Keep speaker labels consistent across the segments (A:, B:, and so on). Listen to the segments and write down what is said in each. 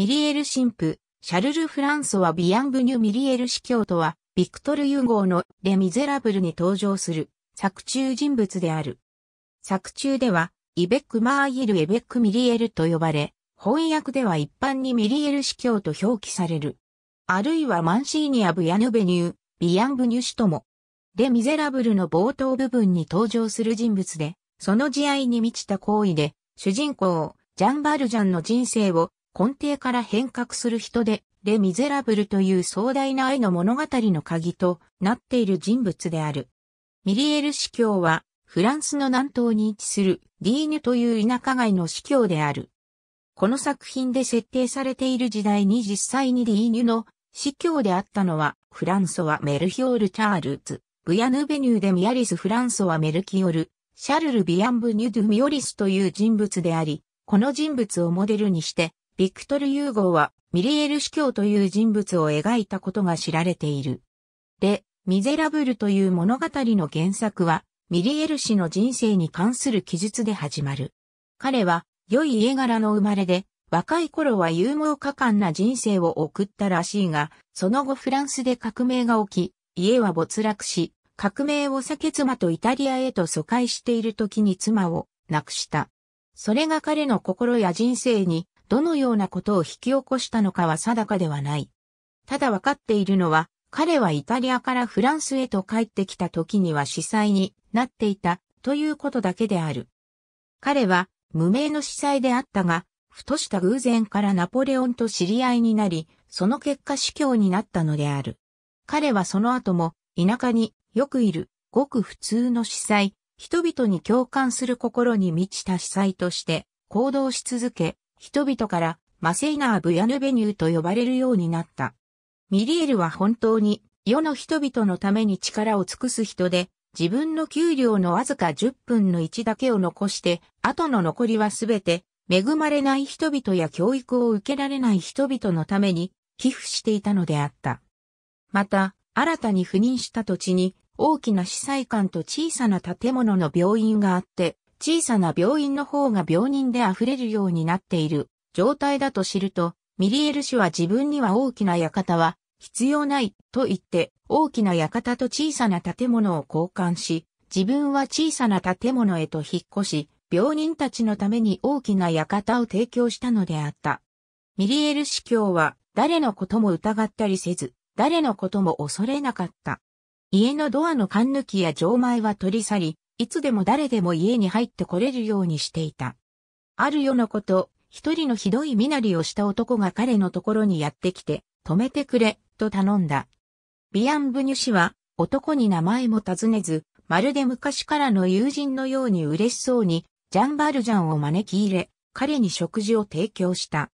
A: ミリエル神父、シャルル・フランソワ・ビアンブニュ・ミリエル司教とは、ビクトル・ユーゴーのレ・ミゼラブルに登場する作中人物である。作中では、イベック・マーイル・エベック・ミリエルと呼ばれ、翻訳では一般にミリエル司教と表記される。あるいはマンシーニア・ブヤヌベニュー、ビアンブニュ氏とも。レ・ミゼラブルの冒頭部分に登場する人物で、その慈愛に満ちた行為で、主人公、ジャン・バルジャンの人生を根底から変革する人で、レ・ミゼラブルという壮大な愛の物語の鍵となっている人物である。ミリエル司教は、フランスの南東に位置するディーヌという田舎街の司教である。この作品で設定されている時代に実際にディーヌの司教であったのは、フランソワ・メルヒョール・チャールズ、ブヤヌベニューでミアリス・フランソワ・メルキオル、シャルル・ビアンブ・ニュ・ドゥ・ミオリスという人物であり、この人物をモデルにして、ビクトル・ユーゴーはミリエル司教という人物を描いたことが知られている。で、ミゼラブルという物語の原作は、ミリエル氏の人生に関する記述で始まる。彼は、良い家柄の生まれで、若い頃は勇猛果敢な人生を送ったらしいが、その後フランスで革命が起き、家は没落し、革命を避け妻とイタリアへと疎開している時に妻を亡くした。それが彼の心や人生にどのようなことを引き起こしたのかは定かではない。ただ分かっているのは、彼はイタリアからフランスへと帰ってきた時には司祭になっていたということだけである。彼は無名の司祭であったが、ふとした偶然からナポレオンと知り合いになり、その結果司教になったのである。彼はその後も田舎によくいるごく普通の司祭、人々に共感する心に満ちた司祭として行動し続け、人々からマセイナー・ブヤヌベニューと呼ばれるようになった。ミリエルは本当に世の人々のために力を尽くす人で、自分の給料のわずか10分の1だけを残して、後の残りはすべて、恵まれない人々や教育を受けられない人々のために寄付していたのであった。また、新たに赴任した土地に大きな司祭館と小さな建物の病院があって、小さな病院の方が病人で溢れるようになっている状態だと知ると、ミリエル氏は自分には大きな館は必要ないと言って大きな館と小さな建物を交換し、自分は小さな建物へと引っ越し、病人たちのために大きな館を提供したのであった。ミリエル司教は誰のことも疑ったりせず、誰のことも恐れなかった。家のドアの缶抜きや錠前は取り去り、いつでも誰でも家に入ってこれるようにしていた。ある夜のこと、一人のひどい身なりをした男が彼のところにやってきて、止めてくれ、と頼んだ。ビアンブニュ氏は、男に名前も尋ねず、まるで昔からの友人のように嬉しそうに、ジャンバルジャンを招き入れ、彼に食事を提供した。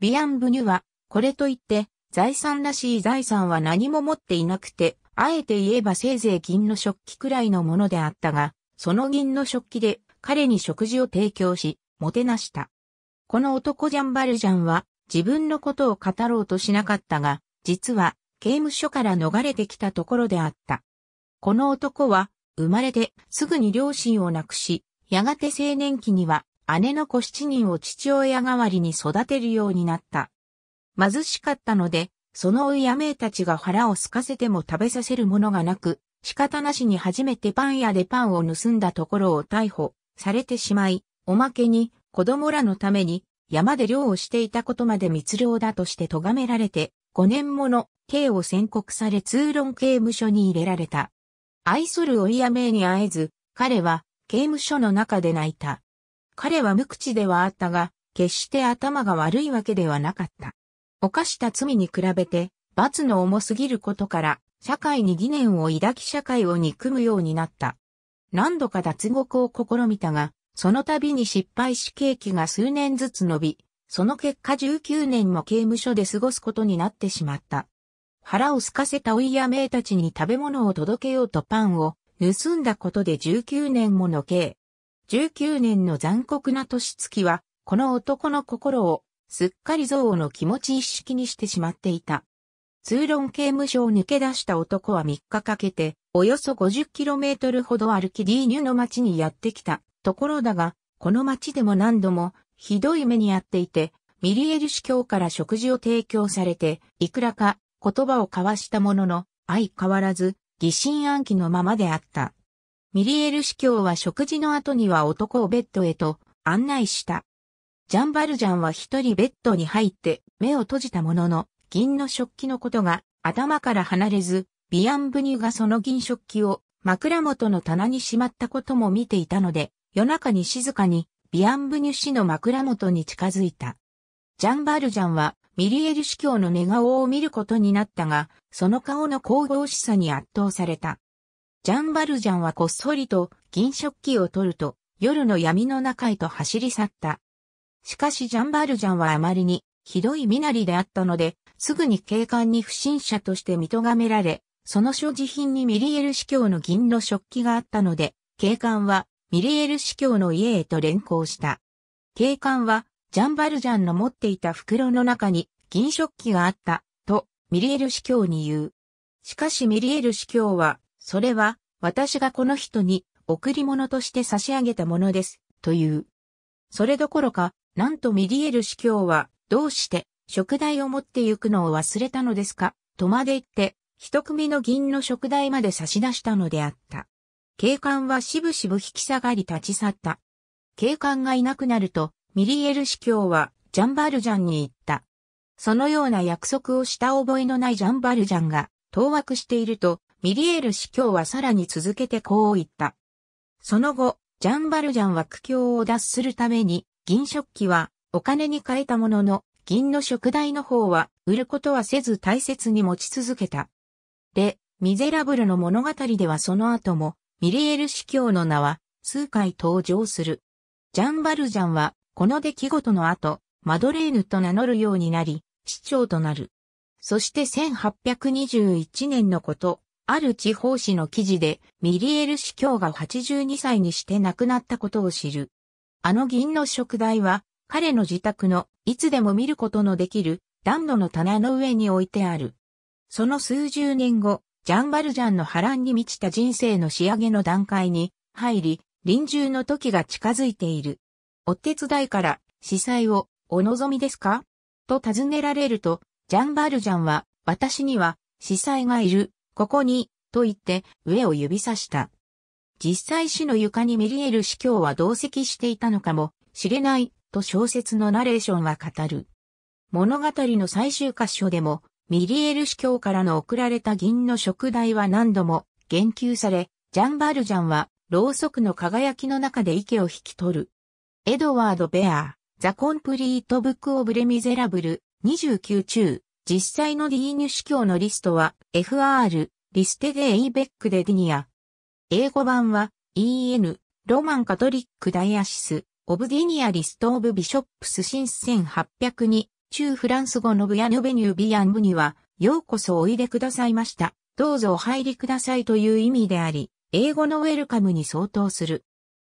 A: ビアンブニュは、これといって、財産らしい財産は何も持っていなくて、あえて言えばせいぜい銀の食器くらいのものであったが、その銀の食器で彼に食事を提供し、もてなした。この男ジャンバルジャンは自分のことを語ろうとしなかったが、実は刑務所から逃れてきたところであった。この男は生まれてすぐに両親を亡くし、やがて青年期には姉の子7人を父親代わりに育てるようになった。貧しかったので、そのうやめいたちが腹を空かせても食べさせるものがなく、仕方なしに初めてパン屋でパンを盗んだところを逮捕されてしまい、おまけに子供らのために山で漁をしていたことまで密漁だとして咎められて、5年もの刑を宣告され通論刑務所に入れられた。愛する親名に会えず、彼は刑務所の中で泣いた。彼は無口ではあったが、決して頭が悪いわけではなかった。犯した罪に比べて、罰の重すぎることから、社会に疑念を抱き社会を憎むようになった。何度か脱獄を試みたが、その度に失敗し刑期が数年ずつ伸び、その結果19年も刑務所で過ごすことになってしまった。腹を空かせたおいやめたちに食べ物を届けようとパンを盗んだことで19年もの刑。19年の残酷な年月は、この男の心をすっかり憎悪の気持ち一式にしてしまっていた。通論刑務所を抜け出した男は3日かけて、およそ 50km ほど歩きリーニュの町にやってきたところだが、この町でも何度もひどい目に遭っていて、ミリエル司教から食事を提供されて、いくらか言葉を交わしたものの、相変わらず疑心暗鬼のままであった。ミリエル司教は食事の後には男をベッドへと案内した。ジャンバルジャンは一人ベッドに入って目を閉じたものの、銀の食器のことが頭から離れず、ビアンブニュがその銀食器を枕元の棚にしまったことも見ていたので、夜中に静かにビアンブニュ氏の枕元に近づいた。ジャンバルジャンはミリエル司教の寝顔を見ることになったが、その顔の神々しさに圧倒された。ジャンバルジャンはこっそりと銀食器を取ると、夜の闇の中へと走り去った。しかしジャンバルジャンはあまりにひどい身なりであったので、すぐに警官に不審者として見咎められ、その所持品にミリエル司教の銀の食器があったので、警官はミリエル司教の家へと連行した。警官はジャンバルジャンの持っていた袋の中に銀食器があった、とミリエル司教に言う。しかしミリエル司教は、それは私がこの人に贈り物として差し上げたものです、という。それどころか、なんとミリエル司教は、どうして食代を持って行くのを忘れたのですか、とまで言って、一組の銀の食代まで差し出したのであった。警官はしぶしぶ引き下がり立ち去った。警官がいなくなると、ミリエル司教はジャンバルジャンに行った。そのような約束をした覚えのないジャンバルジャンが当惑していると、ミリエル司教はさらに続けてこう言った。その後、ジャンバルジャンは苦境を脱するために、銀食器はお金に変えたものの、銀の食代の方は、売ることはせず大切に持ち続けた。で、ミゼラブルの物語ではその後も、ミリエル司教の名は、数回登場する。ジャン・バルジャンは、この出来事の後、マドレーヌと名乗るようになり、市長となる。そして1821年のこと、ある地方紙の記事で、ミリエル司教が82歳にして亡くなったことを知る。あの銀の食代は、彼の自宅のいつでも見ることのできる暖炉の棚の上に置いてある。その数十年後、ジャンバルジャンの波乱に満ちた人生の仕上げの段階に入り、臨終の時が近づいている。お手伝いから司祭をお望みですかと尋ねられると、ジャンバルジャンは私には司祭がいる、ここに、と言って上を指さした。実際死の床に見える司教は同席していたのかもしれないと小説のナレーションは語る。物語の最終箇所でも、ミリエル司教からの送られた銀の食材は何度も言及され、ジャン・バルジャンは、ろうそくの輝きの中で池を引き取る。エドワード・ベアー、ザ・コンプリート・ブック・オブ・レ・ミゼラブル、29中、実際のディーニュ司教のリストは、FR、リステデ・エイベックデ・ディニア。英語版は、EN、ロマン・カトリック・ダイアシス、オブディニアリスト・オブ・ビショップス・シンス1802、中フランス語のブヤニョベニュービアンブには、ようこそおいでくださいました。どうぞお入りくださいという意味であり、英語のウェルカムに相当する。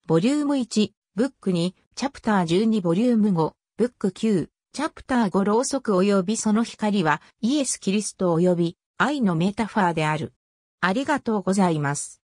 A: ボリューム1、ブック2、チャプター12ボリューム5、ブック9、チャプター5ろうそく及びその光はイエス・キリスト及び愛のメタファーである。ありがとうございます。